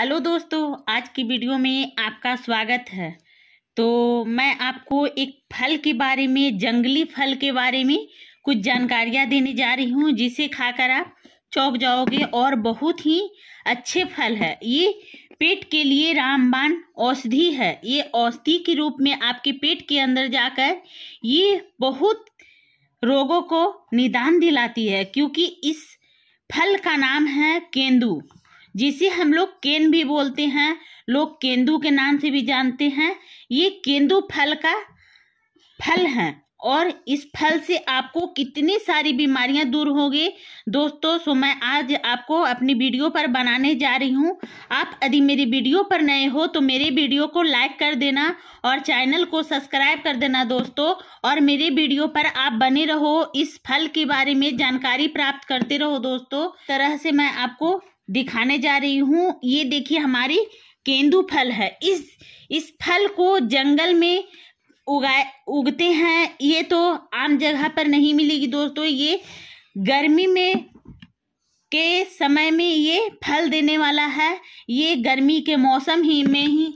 hello दोस्तों आज की वीडियो में आपका स्वागत है तो मैं आपको एक फल के बारे में जंगली फल के बारे में कुछ जानकारियाँ देने जा रही हूँ जिसे खाकर आप चौक जाओगे और बहुत ही अच्छे फल है ये पेट के लिए रामबाण औषधि है ये औषधि के रूप में आपके पेट के अंदर जाकर ये बहुत रोगों को निदान दिलाती है क्योंकि इस फल का नाम है केंदू जिसे हम लोग केन भी बोलते हैं लोग केंदु के नाम से भी जानते हैं ये केंदु फल का फल है और इस फल से आपको कितनी सारी बीमारियां दूर होगी दोस्तों सो मैं आज आपको अपनी वीडियो पर बनाने जा रही हूं आप यदि मेरी वीडियो पर नए हो तो मेरे वीडियो को लाइक कर देना और चैनल को सब्सक्राइब कर देना दोस्तों और मेरे वीडियो पर आप बने रहो इस फल के बारे में जानकारी प्राप्त करते रहो दोस्तों तरह से मैं आपको दिखाने जा रही हूँ ये देखिए हमारी केंदू फल है इस इस फल को जंगल में उगाए उगते हैं ये तो आम जगह पर नहीं मिलेगी दोस्तों ये गर्मी में के समय में ये फल देने वाला है ये गर्मी के मौसम ही में ही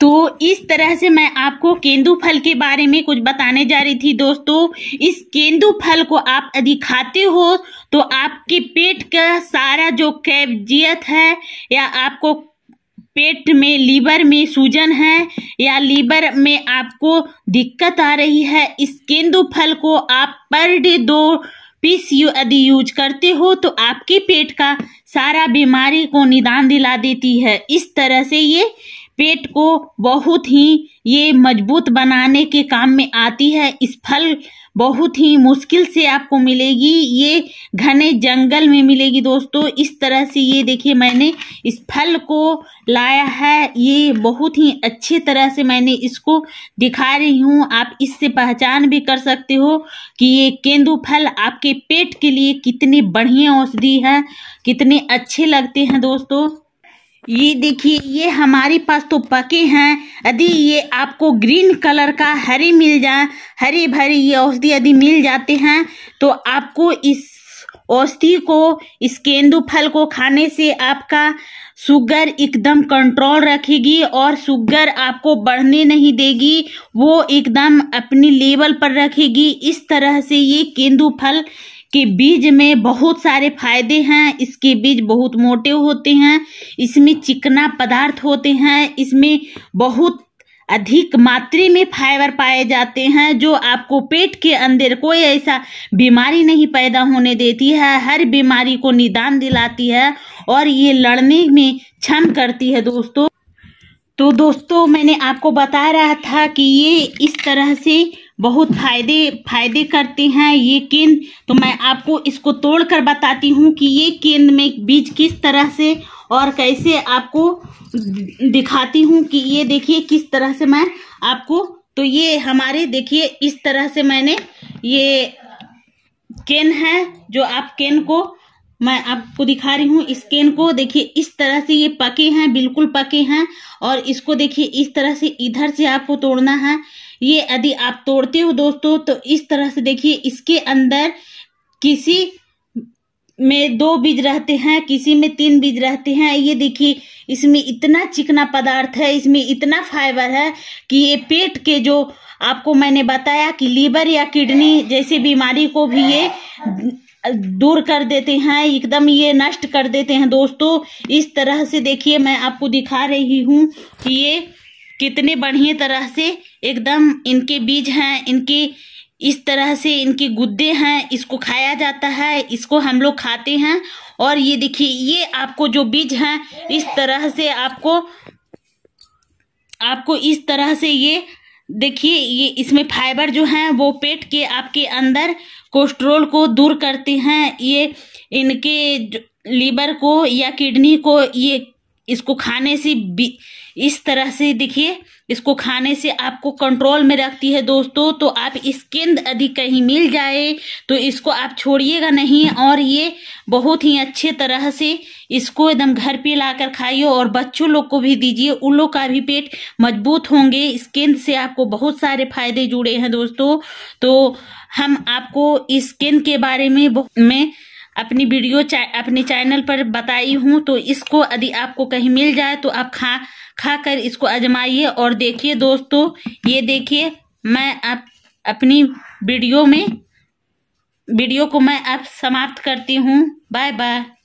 तो इस तरह से मैं आपको केंदू फल के बारे में कुछ बताने जा रही थी दोस्तों इस केंदू फल को आप यदि खाते हो तो आपके पेट का सारा जो कैबजियत है या आपको पेट में लीवर में सूजन है या लीवर में आपको दिक्कत आ रही है इस केंदू फल को आप पर डे दो पीस यदि यूज करते हो तो आपके पेट का सारा बीमारी को निदान दिला देती है इस तरह से ये पेट को बहुत ही ये मजबूत बनाने के काम में आती है इस फल बहुत ही मुश्किल से आपको मिलेगी ये घने जंगल में मिलेगी दोस्तों इस तरह से ये देखिए मैंने इस फल को लाया है ये बहुत ही अच्छे तरह से मैंने इसको दिखा रही हूँ आप इससे पहचान भी कर सकते हो कि ये केंदु फल आपके पेट के लिए कितने बढ़िया औषधि है कितने अच्छे लगते हैं दोस्तों ये देखिए ये हमारे पास तो पके हैं यदि ये आपको ग्रीन कलर का हरे मिल जाए हरे भरे ये औषधि यदि मिल जाते हैं तो आपको इस औषधि को इस केंदु फल को खाने से आपका शुगर एकदम कंट्रोल रखेगी और शुगर आपको बढ़ने नहीं देगी वो एकदम अपने लेवल पर रखेगी इस तरह से ये केंदु फल के बीज में बहुत सारे फायदे हैं इसके बीज बहुत मोटे होते हैं इसमें चिकना पदार्थ होते हैं इसमें बहुत अधिक मात्रा में फाइबर पाए जाते हैं जो आपको पेट के अंदर कोई ऐसा बीमारी नहीं पैदा होने देती है हर बीमारी को निदान दिलाती है और ये लड़ने में क्षम करती है दोस्तों तो दोस्तों मैंने आपको बता रहा था कि ये इस तरह से बहुत फायदे फायदे करते हैं ये केंद्र तो मैं आपको इसको तोड़कर बताती हूँ कि ये केंद में बीज किस तरह से और कैसे आपको दिखाती हूँ कि ये देखिए किस तरह से मैं आपको तो ये हमारे देखिए इस तरह से मैंने ये केन है जो आप केन को मैं आपको दिखा रही हूँ स्केन को देखिए इस तरह से ये पके हैं बिल्कुल पके हैं और इसको देखिए इस तरह से इधर से आपको तोड़ना है ये यदि आप तोड़ते हो दोस्तों तो इस तरह से देखिए इसके अंदर किसी में दो बीज रहते हैं किसी में तीन बीज रहते हैं ये देखिए इसमें इतना चिकना पदार्थ है इसमें इतना फाइबर है कि ये पेट के जो आपको मैंने बताया कि लीवर या किडनी जैसी बीमारी को भी ये दूर कर देते हैं एकदम ये नष्ट कर देते हैं दोस्तों इस तरह से देखिए मैं आपको दिखा रही हूँ कि ये कितने बढ़िया तरह से एकदम इनके बीज हैं इनके इस तरह से इनके गुद्दे हैं इसको खाया जाता है इसको हम लोग खाते हैं और ये देखिए ये आपको जो बीज हैं इस तरह से आपको आपको इस तरह से ये देखिए ये इसमें फाइबर जो हैं वो पेट के आपके अंदर कोस्ट्रोल को दूर करते हैं ये इनके लीवर को या किडनी को ये इसको खाने से इस तरह से देखिए इसको खाने से आपको कंट्रोल में रखती है दोस्तों तो आप स्किन यदि कहीं मिल जाए तो इसको आप छोड़िएगा नहीं और ये बहुत ही अच्छे तरह से इसको एकदम घर पे लाकर खाइए और बच्चों लोग को भी दीजिए उन लोग का भी पेट मजबूत होंगे स्किन से आपको बहुत सारे फायदे जुड़े हैं दोस्तों तो हम आपको स्किन के बारे में में अपनी वीडियो चा, अपने चैनल पर बताई हूँ तो इसको यदि आपको कहीं मिल जाए तो आप खा खा कर इसको आजमाइए और देखिए दोस्तों ये देखिए मैं आप अपनी वीडियो में वीडियो को मैं अब समाप्त करती हूँ बाय बाय